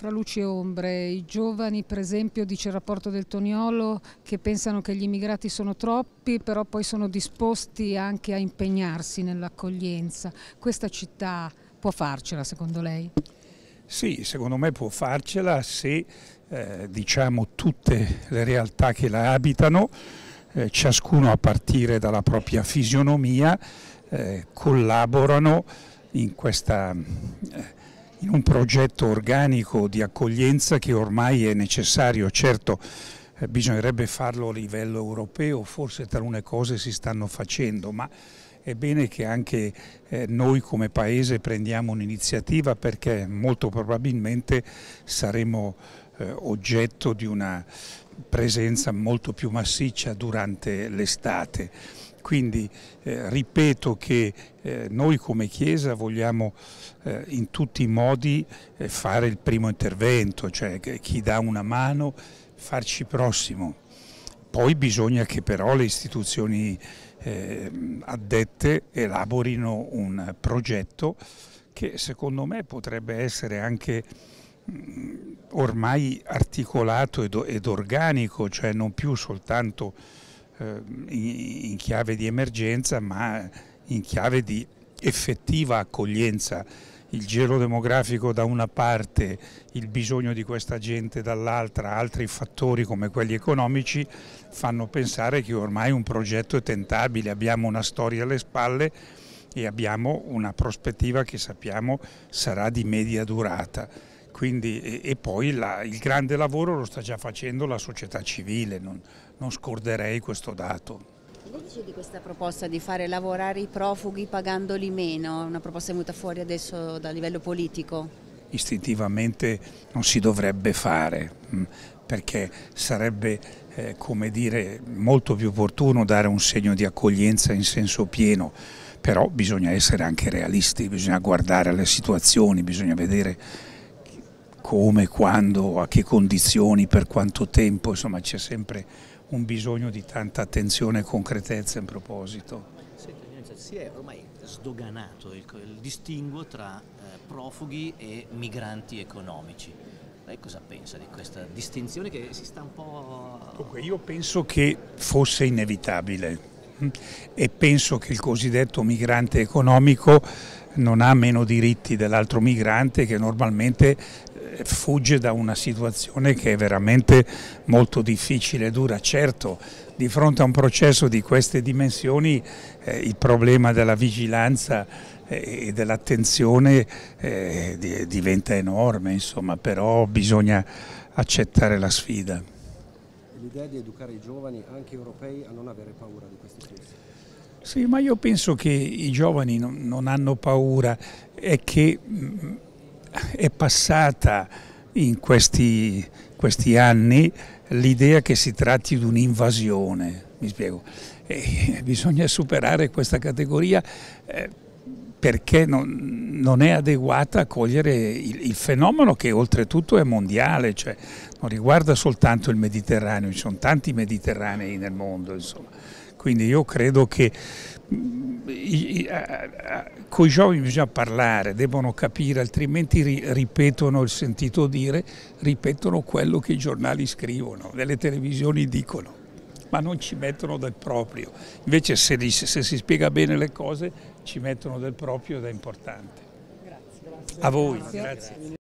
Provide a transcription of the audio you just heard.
tra luci e ombre, i giovani per esempio dice il rapporto del Toniolo che pensano che gli immigrati sono troppi però poi sono disposti anche a impegnarsi nell'accoglienza, questa città può farcela secondo lei? Sì, secondo me può farcela se eh, diciamo tutte le realtà che la abitano, eh, ciascuno a partire dalla propria fisionomia, eh, collaborano in questa eh, in un progetto organico di accoglienza che ormai è necessario, certo eh, bisognerebbe farlo a livello europeo, forse talune cose si stanno facendo, ma è bene che anche eh, noi come Paese prendiamo un'iniziativa perché molto probabilmente saremo eh, oggetto di una presenza molto più massiccia durante l'estate. Quindi eh, ripeto che eh, noi come Chiesa vogliamo eh, in tutti i modi eh, fare il primo intervento, cioè chi dà una mano farci prossimo. Poi bisogna che però le istituzioni ehm, addette elaborino un progetto che secondo me potrebbe essere anche mm, ormai articolato ed, organico, cioè non più soltanto Ehm, in chiave di emergenza ma in chiave di effettiva accoglienza il giro demografico da una parte, il bisogno di questa gente dall'altra, altri fattori come quelli economici fanno pensare che ormai un progetto è tentabile, abbiamo una storia alle spalle e abbiamo una prospettiva che sappiamo sarà di media durata. Quindi, e, poi la, il grande lavoro lo sta già facendo la società civile, non, non scorderei questo dato. Che ne dice di questa proposta di fare lavorare i profughi pagandoli meno? Una proposta venuta fuori adesso da livello politico? Istintivamente non si dovrebbe fare, mm, perché sarebbe eh, come dire, molto più opportuno dare un segno di accoglienza in senso pieno, però bisogna essere anche realisti, bisogna guardare le situazioni, bisogna vedere come, quando, a che condizioni, per quanto tempo, insomma c'è sempre un bisogno di tanta attenzione e concretezza in proposito. Cioè, si è ormai sdoganato il, il distinguo tra eh, profughi e migranti economici. Lei cosa pensa di questa distinzione che si sta un po'... Dunque, io penso che fosse inevitabile mm, e penso che il cosiddetto migrante economico non ha meno diritti dell'altro migrante che normalmente fugge da una situazione che è veramente molto difficile e dura. Certo, di fronte a un processo di queste dimensioni eh, il problema della vigilanza eh, e dell'attenzione eh, diventa enorme, insomma, però bisogna accettare la sfida. L'idea di educare i giovani, anche europei, a non avere paura di questi testi? Sì, ma io penso che i giovani non, non hanno paura, è che mh, mm, è passata in questi, questi anni l'idea che si tratti di un'invasione, mi spiego. E bisogna superare questa categoria eh, perché non, non, è adeguata a cogliere il, il, fenomeno che oltretutto è mondiale, cioè non riguarda soltanto il Mediterraneo, ci sono tanti Mediterranei nel mondo, insomma. Quindi io credo che con mm, i giovani bisogna parlare, devono capire, altrimenti ripetono il sentito dire, ripetono quello che i giornali scrivono, le televisioni dicono ma non ci mettono del proprio. Invece se, se, si spiega bene le cose ci mettono del proprio ed è importante. Grazie. grazie. A voi, grazie. grazie.